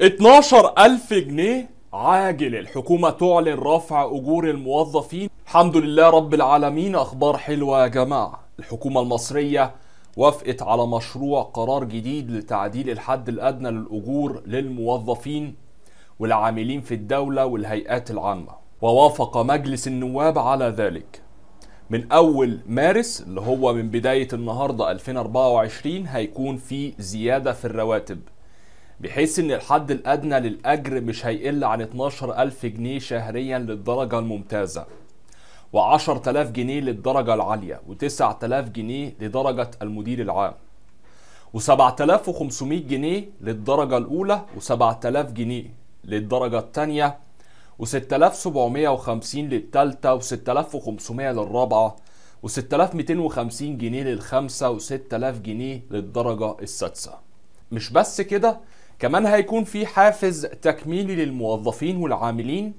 12000 جنيه عاجل الحكومة تعلن رفع أجور الموظفين الحمد لله رب العالمين أخبار حلوة يا جماعة الحكومة المصرية وافقت على مشروع قرار جديد لتعديل الحد الأدنى للأجور للموظفين والعاملين في الدولة والهيئات العامة ووافق مجلس النواب على ذلك من أول مارس اللي هو من بداية النهاردة 2024 هيكون في زيادة في الرواتب بحيث ان الحد الادنى للاجر مش هيقل عن 12000 جنيه شهريا للدرجه الممتازه و10000 جنيه للدرجه العاليه و9000 جنيه لدرجه المدير العام و7500 جنيه للدرجه الاولى و7000 جنيه للدرجه الثانيه و6750 للثالثه و6500 للرابعه و6250 جنيه للخمسه و6000 جنيه للدرجه السادسه مش بس كده كمان هيكون في حافز تكميلي للموظفين والعاملين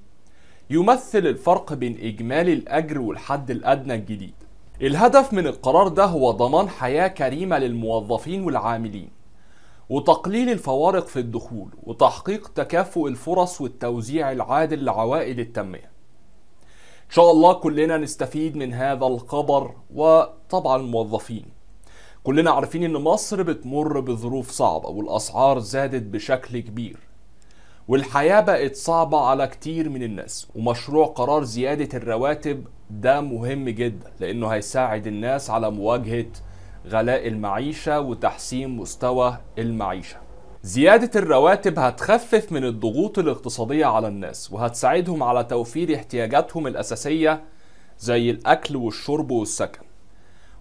يمثل الفرق بين إجمالي الأجر والحد الأدنى الجديد الهدف من القرار ده هو ضمان حياة كريمة للموظفين والعاملين وتقليل الفوارق في الدخول وتحقيق تكافؤ الفرص والتوزيع العادل لعوائد التنمية إن شاء الله كلنا نستفيد من هذا الخبر وطبعا الموظفين كلنا عارفين ان مصر بتمر بظروف صعبة والاسعار زادت بشكل كبير والحياة بقت صعبة على كتير من الناس ومشروع قرار زيادة الرواتب ده مهم جدا لانه هيساعد الناس على مواجهة غلاء المعيشة وتحسين مستوى المعيشة زيادة الرواتب هتخفف من الضغوط الاقتصادية على الناس وهتساعدهم على توفير احتياجاتهم الأساسية زي الأكل والشرب والسكن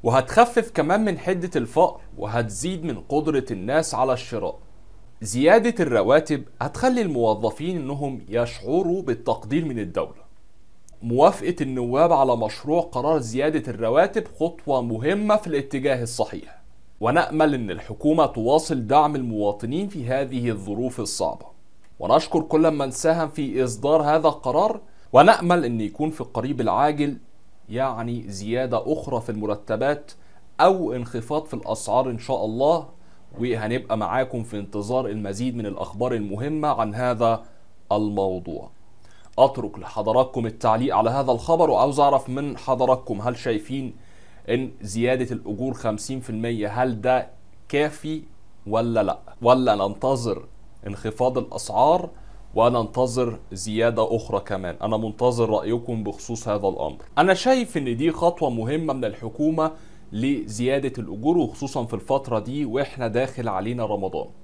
وهتخفف كمان من حدة الفقر وهتزيد من قدرة الناس على الشراء زيادة الرواتب هتخلي الموظفين انهم يشعروا بالتقدير من الدولة موافقة النواب على مشروع قرار زيادة الرواتب خطوة مهمة في الاتجاه الصحيح ونأمل ان الحكومة تواصل دعم المواطنين في هذه الظروف الصعبة ونشكر كل من ساهم في إصدار هذا القرار ونأمل أن يكون في القريب العاجل يعني زيادة أخرى في المرتبات أو انخفاض في الأسعار إن شاء الله وهنبقى معاكم في انتظار المزيد من الأخبار المهمة عن هذا الموضوع أترك لحضراتكم التعليق على هذا الخبر وعاوز أعرف من حضراتكم هل شايفين إن زيادة الأجور 50% هل ده كافي ولا لأ ولا ننتظر انخفاض الأسعار وانا انتظر زياده اخرى كمان انا منتظر رايكم بخصوص هذا الامر انا شايف ان دي خطوه مهمه من الحكومه لزياده الاجور وخصوصا في الفتره دي واحنا داخل علينا رمضان